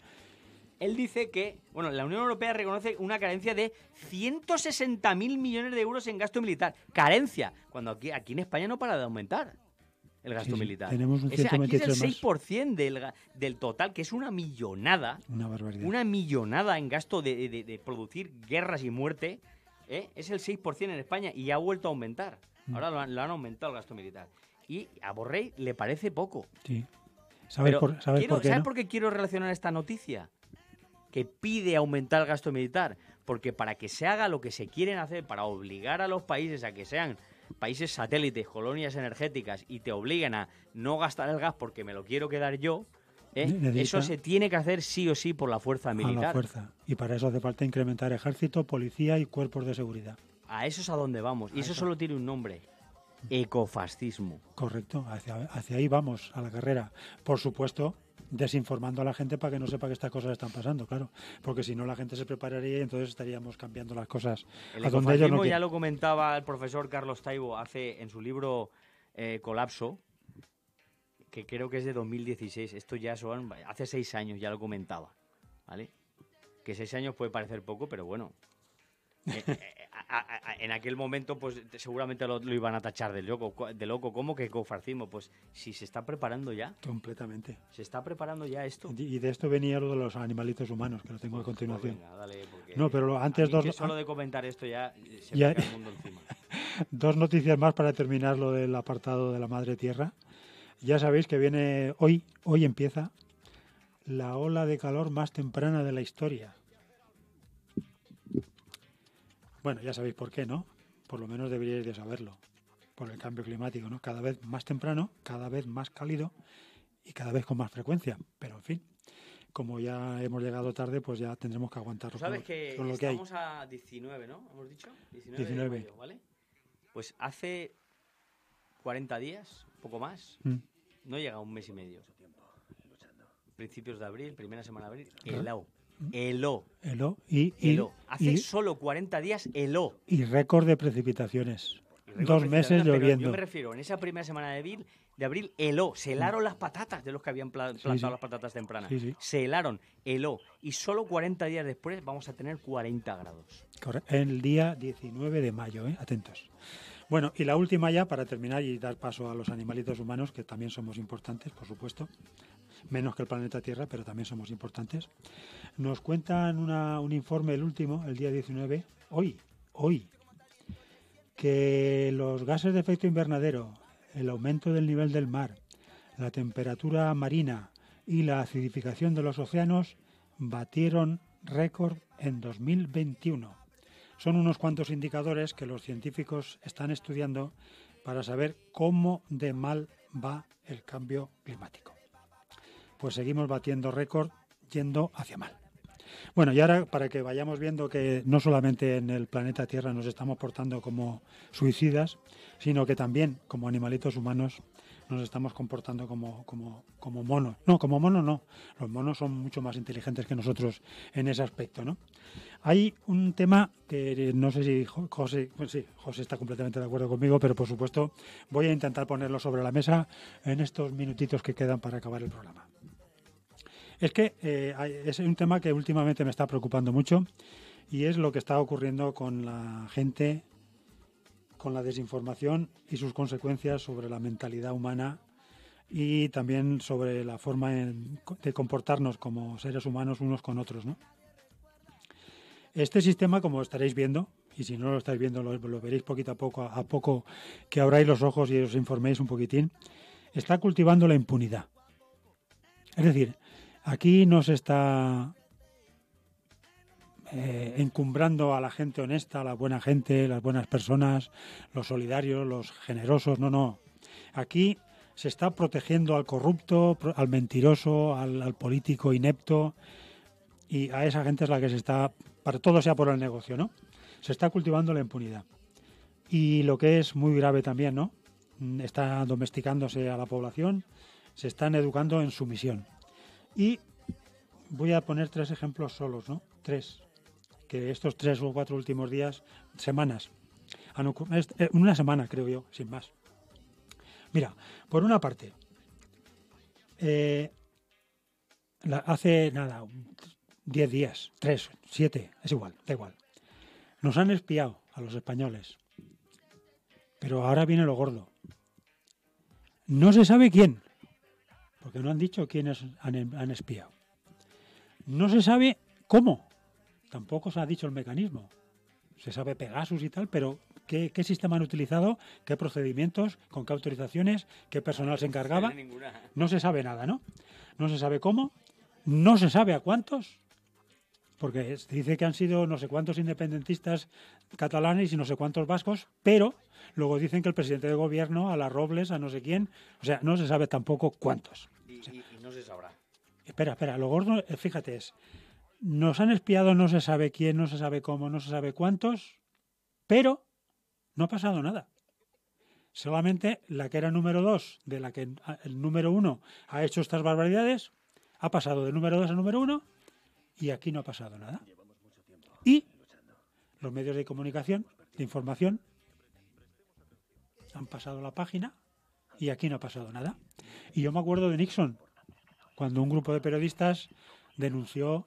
él dice que, bueno, la Unión Europea reconoce una carencia de 160.000 millones de euros en gasto militar. Carencia, cuando aquí en España no para de aumentar el gasto militar. Tenemos un es el 6% del, total, que es una millonada.
Una barbaridad. Una
millonada en gasto de, producir guerras y muerte. ¿eh? Es el 6% en España y ha vuelto a aumentar. Mm. Ahora lo han, aumentado el gasto militar. Y a Borrell le parece poco.
Sí. ¿Sabes, por
qué quiero relacionar esta noticia? Que pide aumentar el gasto militar. Porque para que se haga lo que se quieren hacer, para obligar a los países a que sean países satélites, colonias energéticas, y te obligan a no gastar el gas porque me lo quiero quedar yo, ¿eh? Eso se tiene que hacer sí o sí por la fuerza militar. la fuerza.
Y para eso hace falta incrementar ejército, policía y cuerpos de seguridad.
A eso es a donde vamos. y eso, solo tiene un nombre. Ecofascismo.
Correcto, hacia, hacia ahí vamos a la carrera. Por supuesto, desinformando a la gente para que no sepa que estas cosas están pasando, claro. Porque si no, la gente se prepararía y entonces estaríamos cambiando las cosas. El a ya
lo comentaba el profesor Carlos Taibo hace en su libro eh, Colapso, que creo que es de 2016. Esto ya son. Hace seis años ya lo comentaba, ¿vale? Que seis años puede parecer poco, pero bueno. Eh, eh, en aquel momento pues seguramente lo, iban a tachar de loco, de loco, ¿cómo que cofarcismo? Pues si se está preparando ya. Completamente.
Se está preparando ya esto. Y de esto venía lo de los animalitos humanos, que lo tengo a pues, continuación.
no, pero antes dos... solo de comentar esto ya se el mundo encima.
dos noticias más para terminar lo del apartado de la Madre Tierra. Ya sabéis que viene hoy, hoy empieza la ola de calor más temprana de la historia bueno, ya sabéis por qué, ¿no? Por lo menos deberíais de saberlo. Por el cambio climático, ¿no? Cada vez más temprano, cada vez más cálido y cada vez con más frecuencia. Pero en fin, como ya hemos llegado tarde, pues ya tendremos que aguantar. Sabes que estamos
a 19, ¿no? Hemos dicho 19, ¿vale? Pues hace 40 días, poco más, mm. no llega a un mes y medio. Eh, Principios de abril, primera semana de abril, ah. helado. Heló. Y, Hace solo 40 días heló.
Y récord de precipitaciones. Dos meses lloviendo. Yo me refiero,
en esa primera semana de abril, de abril heló, se helaron las patatas de los que habían plantado las patatas tempranas. se helaron, heló. Y solo 40 días después vamos a tener 40 grados.
El día 19 de mayo, ¿eh? atentos. Bueno, y la última ya para terminar y dar paso a los animalitos humanos, que también somos importantes, por supuesto menos que el planeta Tierra, pero también somos importantes. Nos cuentan un informe, el último, el día 19, hoy, hoy, que los gases de efecto invernadero, el aumento del nivel del mar, la temperatura marina y la acidificación de los océanos batieron récord en 2021. Son unos cuantos indicadores que los científicos están estudiando para saber cómo de mal va el cambio climático pues seguimos batiendo récord yendo hacia mal. Bueno, y ahora para que vayamos viendo que no solamente en el planeta Tierra nos estamos portando como suicidas, sino que también como animalitos humanos nos estamos comportando como, como, monos. No, como monos no. Los monos son mucho más inteligentes que nosotros en ese aspecto, ¿no? Hay un tema que eh, no sé si José, pues sí, José está completamente de acuerdo conmigo, pero por supuesto voy a intentar ponerlo sobre la mesa en estos minutitos que quedan para acabar el programa. Es que eh, es un tema que últimamente me está preocupando mucho y es lo que está ocurriendo con la gente, con la desinformación y sus consecuencias sobre la mentalidad humana y también sobre la forma de comportarnos como seres humanos unos con otros. Este sistema, como estaréis viendo, y si no lo estáis viendo lo, veréis poquito a poco, a poco que abráis los ojos y os informéis un poquitín, está cultivando la impunidad. Es decir, Aquí no se está eh, encumbrando a la gente honesta, a la buena gente, las buenas personas, los solidarios, los generosos, no, no. Aquí se está protegiendo al corrupto, al mentiroso, al, al político inepto y a esa gente es la que se está, para todo sea por el negocio, ¿no? Se está cultivando la impunidad. Y lo que es muy grave también, ¿no? Mm, está domesticándose a la población, se están educando en sumisión. Y voy a poner tres ejemplos solos, ¿no? Tres. Que estos tres o cuatro últimos días, semanas, ah, este, eh, Una semana, creo yo, sin más. Mira, por una parte, eh, hace nada, diez días, tres, siete, es igual, da igual. Nos han espiado a los españoles. Pero ahora viene lo gordo. No se sabe quién porque no han dicho quiénes han, han espiado. No se sabe cómo, tampoco se ha dicho el mecanismo. Se sabe Pegasus y tal, pero ¿qué, qué sistema han utilizado? ¿Qué procedimientos? ¿Con qué autorizaciones? ¿Qué personal se encargaba? No se sabe nada, ¿no? No se sabe cómo, no se sabe a cuántos, porque dice que han sido no sé cuántos independentistas catalanes y no sé cuántos vascos, pero luego dicen que el presidente de gobierno, a las Robles, a no sé quién, o sea, no se sabe tampoco cuántos.
Y, no se sabrá.
Espera, espera, lo gordo, eh, fíjate, es, nos han espiado no se sabe quién, no se sabe cómo, no se sabe cuántos, pero no ha pasado nada. Solamente la que era número dos, de la que ah, el número uno ha hecho estas barbaridades, ha pasado de número dos a número uno y aquí no ha pasado nada. Y los medios de comunicación, de información, han pasado la página y aquí no ha pasado nada. Y yo me acuerdo de Nixon, cuando un grupo de periodistas denunció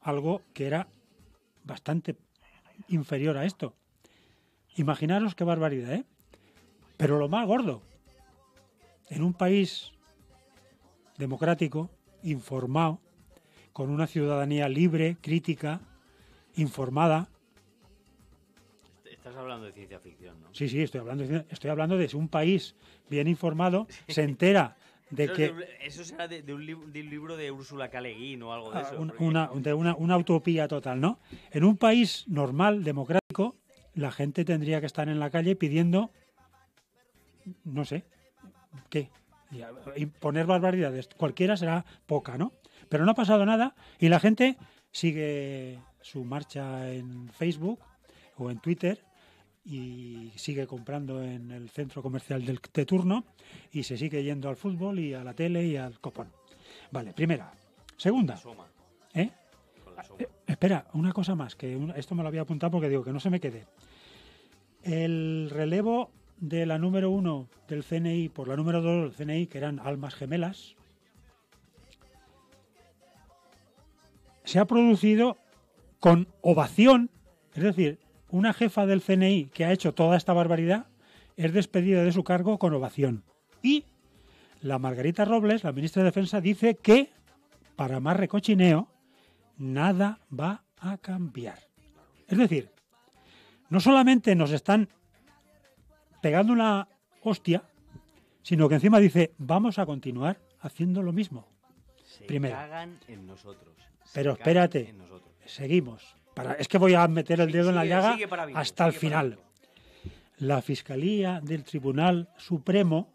algo que era bastante inferior a esto. Imaginaros qué barbaridad, ¿eh? Pero lo más gordo, en un país democrático, informado, con una ciudadanía libre, crítica, informada.
Estás hablando de ciencia ficción, ¿no? Sí,
sí, estoy hablando de, estoy hablando de si un país bien informado se entera de que...
eso será de, un libro de Úrsula Caleguín o algo de ah, eso. Una,
una, utopía total, ¿no? En un país normal, democrático, la gente tendría que estar en la calle pidiendo, no sé, ¿qué? Imponer barbaridades. Cualquiera será poca, ¿no? Pero no ha pasado nada y la gente sigue su marcha en Facebook o en Twitter y sigue comprando en el centro comercial del, de turno y se sigue yendo al fútbol y a la tele y al copón. Vale, primera. Segunda. ¿Eh? ¿Eh? espera, una cosa más, que esto me lo había apuntado porque digo que no se me quede. El relevo de la número uno del CNI por la número dos del CNI, que eran almas gemelas, se ha producido con ovación, es decir, una jefa del CNI que ha hecho toda esta barbaridad es despedida de su cargo con ovación. Y la Margarita Robles, la ministra de Defensa, dice que, para más recochineo, nada va a cambiar. Es decir, no solamente nos están pegando una hostia, sino que encima dice, vamos a continuar haciendo lo mismo primero.
nosotros. Pero espérate, seguimos. Para, es que voy
a meter el dedo en la llaga hasta el final. La Fiscalía del Tribunal Supremo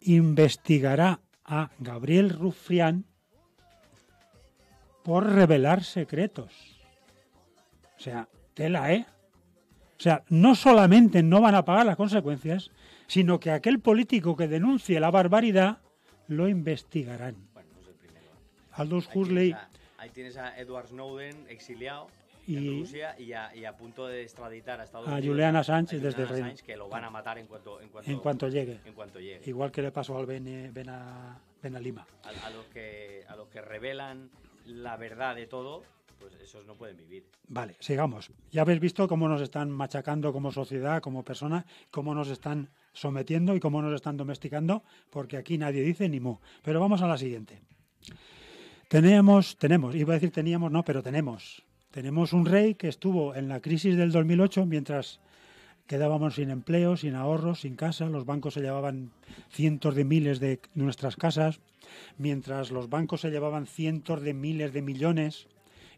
investigará a Gabriel Rufrián por revelar secretos. O sea, tela, ¿eh? O sea, no solamente no van a pagar las consecuencias, sino que aquel político que denuncie la barbaridad lo investigarán. Bueno, pues el primero. Aldous Huxley.
Ahí tienes a Edward Snowden exiliado y, Rusia y a, punto de extraditar a Estados a Juliana Sánchez a Juliana desde que lo van a matar en cuanto, en cuanto, llegue. En cuanto llegue. Igual
que le pasó al Benalima.
Ben eh, A, a, los que, a los que revelan la verdad de todo, pues esos no pueden vivir.
Vale, sigamos. Ya habéis visto cómo nos están machacando como sociedad, como persona, cómo nos están sometiendo y cómo nos están domesticando, porque aquí nadie dice ni mu. Pero vamos a la siguiente. Teníamos, tenemos, iba a decir teníamos, no, pero tenemos. Tenemos un rey que estuvo en la crisis del 2008 mientras quedábamos sin empleo, sin ahorros, sin casa, los bancos se llevaban cientos de miles de nuestras casas, mientras los bancos se llevaban cientos de miles de millones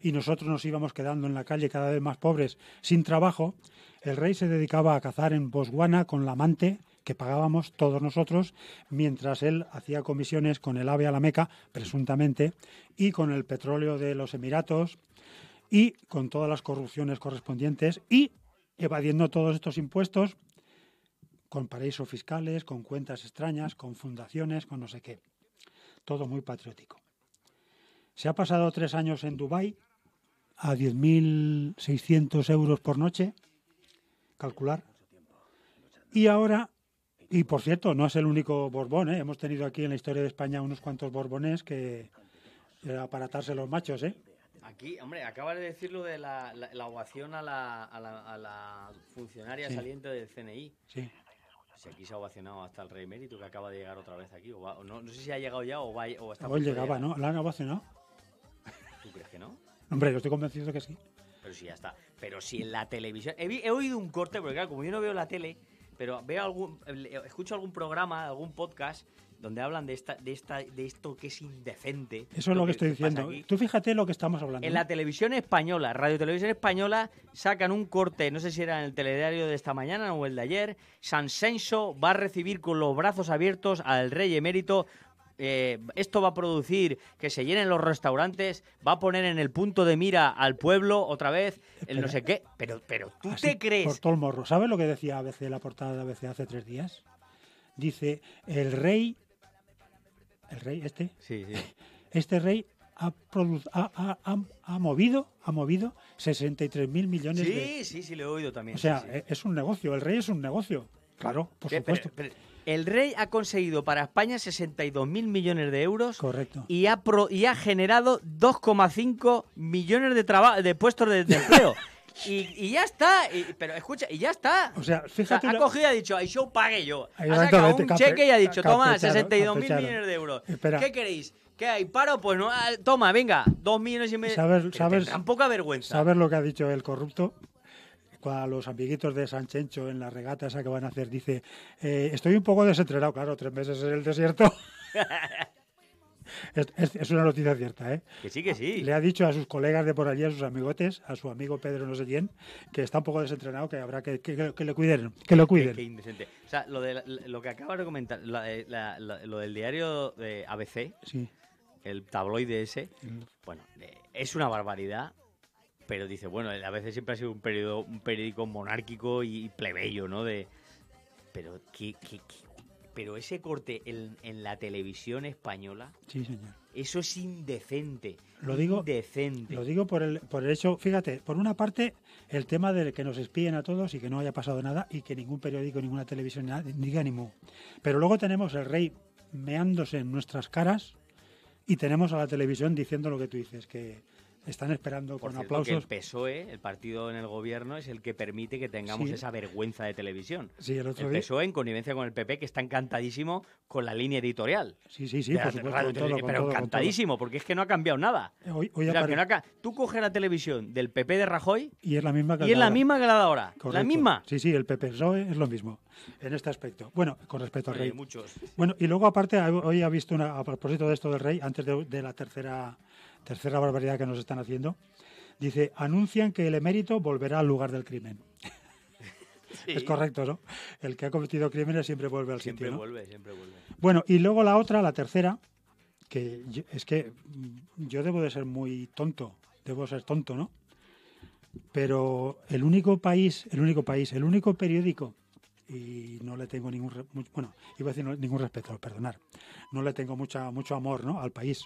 y nosotros nos íbamos quedando en la calle cada vez más pobres, sin trabajo, el rey se dedicaba a cazar en Botswana con la amante que pagábamos todos nosotros mientras él hacía comisiones con el AVE a la Meca, presuntamente, y con el petróleo de los Emiratos y con todas las corrupciones correspondientes y evadiendo todos estos impuestos con paraísos fiscales, con cuentas extrañas, con fundaciones, con no sé qué. Todo muy patriótico. Se ha pasado tres años en Dubái a 10.600 euros por noche, calcular. Y ahora y por cierto, no es el único Borbón, ¿eh? hemos tenido aquí en la historia de España unos cuantos Borbones que eh, aparatarse los machos, ¿eh?
Aquí, hombre, acaba de decir lo de la, ovación a la, funcionaria saliente del CNI. Sí. Si aquí se ha ovacionado hasta el rey mérito que acaba de llegar otra vez aquí. no, sé si ha llegado ya o, va, o está. Hoy llegaba, ¿no?
¿La han ovacionado? ¿Tú crees que no? Hombre, yo estoy convencido que sí.
Pero sí, ya está. Pero si en la televisión. He, he oído un corte, porque claro, como yo no veo la tele pero veo algún, escucho algún programa, algún podcast donde hablan de esta, de esta, de esto que es indecente. Eso es lo que, estoy diciendo.
Tú fíjate lo que estamos hablando. En la
televisión española, Radio Televisión Española, sacan un corte, no sé si era en el telediario de esta mañana o el de ayer. San Senso va a recibir con los brazos abiertos al rey emérito eh, esto va a producir que se llenen los restaurantes, va a poner en el punto de mira al pueblo otra vez, el no sé qué. Pero, pero tú te crees. Por
todo el morro. ¿Sabes lo que decía ABC la portada de ABC hace tres días? Dice: el rey. El rey, este. Sí, sí. Este rey ha, ha, movido, ha movido 63 mil millones de...
Sí, sí, sí, lo he oído también. O sea,
eh, es un negocio, el rey es un negocio. Claro, por supuesto.
El rey ha conseguido para España mil millones de euros. Correcto. Y ha, y ha generado 2,5 millones de, de puestos de, empleo. Y, ya está, pero escucha, y ya está. O sea, fíjate. ha cogido ha dicho, ahí yo pague yo. Ha sacado un cheque y ha dicho, toma, 62 mil millones de euros. ¿Qué queréis? ¿Que hay? ¿Paro? Pues no, ah, toma, venga, 2 millones y medio. Tampoco tan poca vergüenza. ¿Sabes
lo que ha dicho el corrupto? a los amiguitos de Sanchencho en la regata esa que van a hacer, dice, eh, estoy un poco desentrenado, claro, tres meses en el desierto. es, una noticia cierta, ¿eh? Que sí, que sí. Le ha dicho a sus colegas de por allí, a sus amigotes, a su amigo Pedro no sé quién, que está un poco desentrenado, que habrá que, que, le cuiden, que lo cuiden. Qué,
indecente. O sea, lo, lo que acaba de comentar, eh, lo del diario de ABC, sí. el tabloide ese, bueno, eh, es una barbaridad pero dice, bueno, a veces siempre ha sido un, periodo, un periódico monárquico y plebeyo, ¿no? De, pero, pero ese corte en, la televisión española. Eso es indecente. Lo digo, indecente.
Lo digo por el, por el hecho, fíjate, por una parte, el tema de que nos espíen a todos y que no haya pasado nada y que ningún periódico, ninguna televisión, diga ni mu. Pero luego tenemos el rey meándose en nuestras caras y tenemos a la televisión diciendo lo que tú dices, que están esperando con aplausos. Que el
PSOE, el partido en el gobierno, es el que permite que tengamos esa vergüenza de televisión. Sí, el otro el PSOE en connivencia con el PP, que está encantadísimo con la línea editorial. Sí, sí, sí, por supuesto. pero encantadísimo, porque es que no ha cambiado nada. Eh, hoy, hoy tú coges la televisión del PP de Rajoy
y es la misma que, y es la, misma
que la de ahora. La misma.
Sí, sí, el PP-PSOE es lo mismo en este aspecto. Bueno, con respecto al rey. Hay muchos. Bueno, y luego aparte, hoy ha visto, una, a propósito de esto del rey, antes de, de la tercera tercera barbaridad que nos están haciendo, dice, anuncian que el emérito volverá al lugar del crimen. Es correcto, ¿no? El que ha cometido crímenes siempre vuelve al sitio. Siempre vuelve, siempre vuelve. Bueno, y luego la otra, la tercera, que es que mm, yo debo de ser muy tonto, debo ser tonto, ¿no? Pero el único país, el único país, el único periódico, y no le tengo ningún, bueno, iba a decir ningún respeto, perdonar, no le tengo mucha, mucho amor, ¿no? Al país,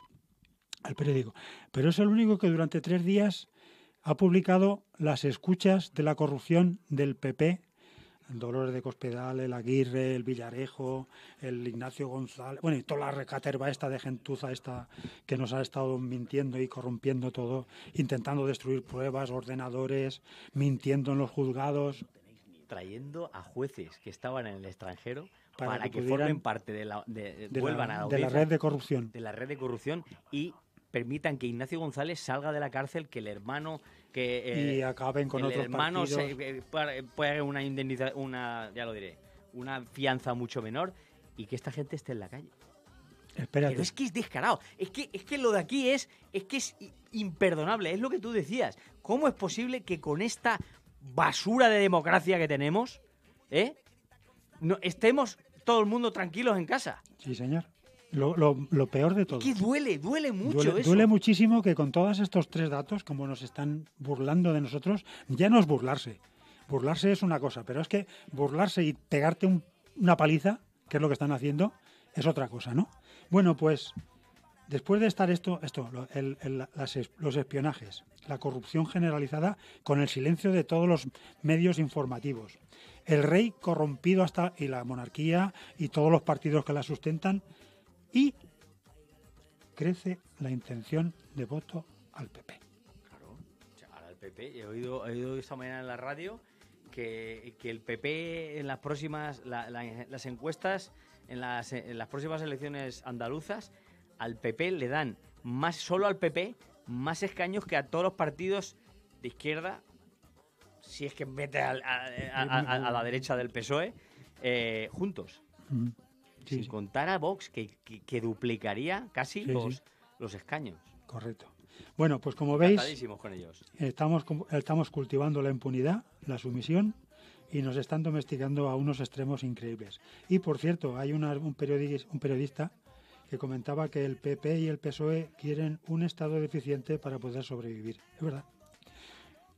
al periódico. Pero es el único que durante tres días ha publicado las escuchas de la corrupción del PP. Dolores de Cospedal, el Aguirre, el Villarejo, el Ignacio González, bueno, y toda la recaterba esta de gentuza esta que nos ha estado mintiendo y corrompiendo todo, intentando destruir pruebas, ordenadores, mintiendo en los juzgados.
Trayendo a jueces que estaban en el extranjero para, que, formen parte de la, vuelvan a la, de la red de corrupción. De la red de corrupción y permitan que Ignacio González salga de la cárcel, que el hermano que eh, acaben con otros hermano se, eh, una indemnidad, una ya lo diré, una fianza mucho menor y que esta gente esté en la calle. es que es descarado. Es que, es que lo de aquí es, es que es imperdonable. Es lo que tú decías. ¿Cómo es posible que con esta basura de democracia que tenemos, eh, no, estemos todo el mundo tranquilos en casa?
Sí, señor. Lo, peor de todo. Es que
duele, duele mucho eso. Duele
muchísimo que con todos estos tres datos, como nos están burlando de nosotros, ya no es burlarse. Burlarse es una cosa, pero es que burlarse y pegarte una paliza, que es lo que están haciendo, es otra cosa, ¿no? Bueno, pues después de estar esto, esto los espionajes, la corrupción generalizada con el silencio de todos los medios informativos, el rey corrompido hasta y la monarquía y todos los partidos que la sustentan, y crece la intención de voto al PP.
Claro, ahora el PP, he oído, esta mañana en la radio que, el PP en las próximas, las encuestas, en las, las próximas elecciones andaluzas, al PP le dan más, solo al PP, más escaños que a todos los partidos de izquierda, si es que mete a, la derecha del PSOE, eh, juntos. Mm sin contar a Vox, que, que, duplicaría casi los, los escaños. Correcto. Bueno, pues como veis,
Estamos, estamos cultivando la impunidad, la sumisión y nos están domesticando a unos extremos increíbles. Y por cierto, hay un, periodista, un periodista que comentaba que el PP y el PSOE quieren un Estado deficiente para poder sobrevivir. Es verdad.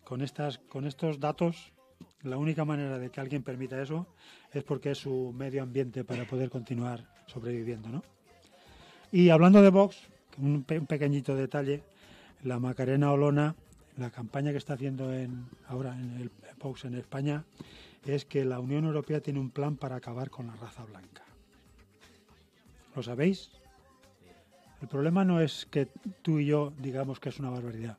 Con, estas, con estos datos la única manera de que alguien permita eso es porque es su medio ambiente para poder continuar sobreviviendo, ¿no? Y hablando de Vox, un, pequeñito detalle, la Macarena Olona, la campaña que está haciendo ahora en el Vox en España, es que la Unión Europea tiene un plan para acabar con la raza blanca. ¿Lo sabéis? El problema no es que tú y yo digamos que es una barbaridad.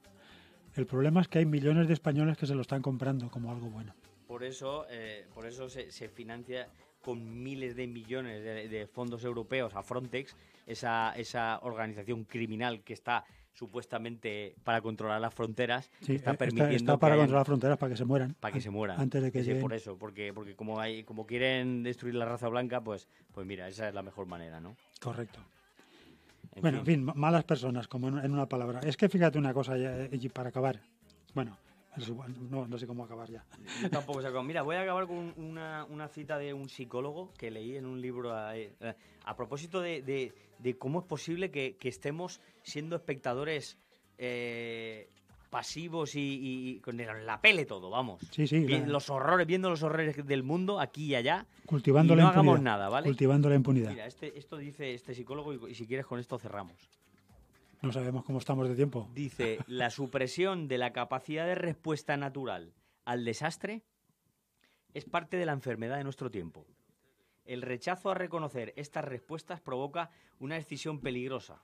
El problema es que hay millones de españoles que se lo están comprando como algo bueno
por eso, eh, por eso se, financia con miles de millones de, fondos europeos a Frontex, esa, esa organización criminal que está supuestamente para controlar las fronteras sí, eh, está permitiendo para controlar las fronteras para que se mueran para que se mueran antes de que por eso porque porque como hay como quieren destruir la raza blanca pues pues mira esa es la mejor manera no
correcto bueno en fin malas personas como en, una palabra es que fíjate una cosa eh, para acabar bueno no, sé cómo acabar ya.
tampoco se acabó. Mira, voy a acabar con una, cita de un psicólogo que leí en un libro a, eh, propósito de, cómo es posible que, estemos siendo espectadores eh, pasivos y, con la pele todo, vamos. Sí, sí. Los horrores, viendo los horrores del mundo aquí y allá. Cultivando no la hagamos nada, ¿vale? Cultivando la impunidad. Mira, este, esto dice este psicólogo y si quieres con esto cerramos. No
sabemos cómo estamos de tiempo.
Dice, la supresión de la capacidad de respuesta natural al desastre es parte de la enfermedad de nuestro tiempo. El rechazo a reconocer estas respuestas provoca una decisión peligrosa.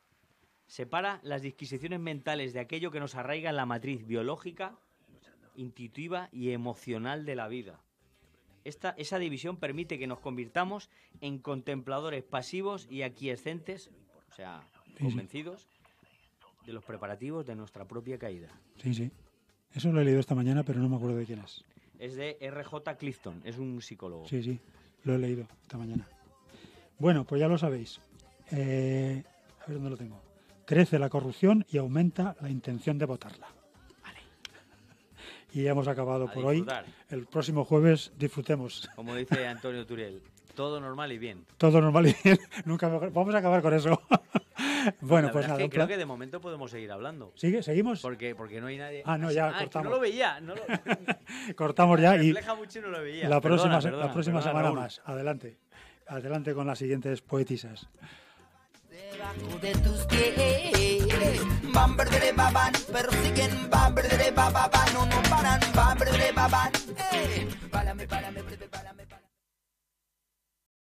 Separa las disquisiciones mentales de aquello que nos arraiga en la matriz biológica, intuitiva y emocional de la vida. esa división permite que nos convirtamos en contempladores pasivos y aquiescentes, o sea, convencidos, de los preparativos de nuestra propia caída.
Sí, sí. Eso lo he leído esta mañana, pero no me acuerdo de quién es.
Es de RJ Clifton, es un psicólogo. Sí,
sí, lo he leído esta mañana. Bueno, pues ya lo sabéis. Eh, a ver dónde lo tengo. Crece la corrupción y aumenta la intención de votarla. Vale. Y hemos acabado por hoy. El próximo jueves disfrutemos.
Como dice Antonio Turiel, todo normal y bien.
Todo normal y bien. Nunca mejor. Vamos a acabar con eso. Pues bueno, pues nada. Es que creo que de
momento podemos seguir hablando. ¿Sigue? ¿Seguimos? Porque, porque no hay nadie. Ah, no, ya ah, cortamos. no lo veía. No lo... cortamos ya y. Mucho y no lo veía. La perdona, próxima, perdona, la próxima perdona, semana Raúl. más.
Adelante. Adelante con las siguientes poetisas.
Debajo de tus pies, van perdere baban, persiguen, van perdere baban, no no paran, van perdere baban. Eh, párame, párame, párame,